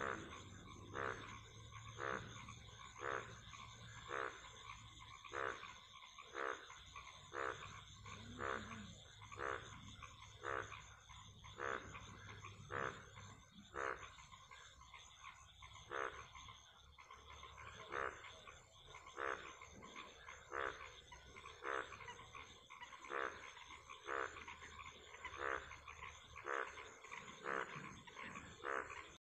Amen.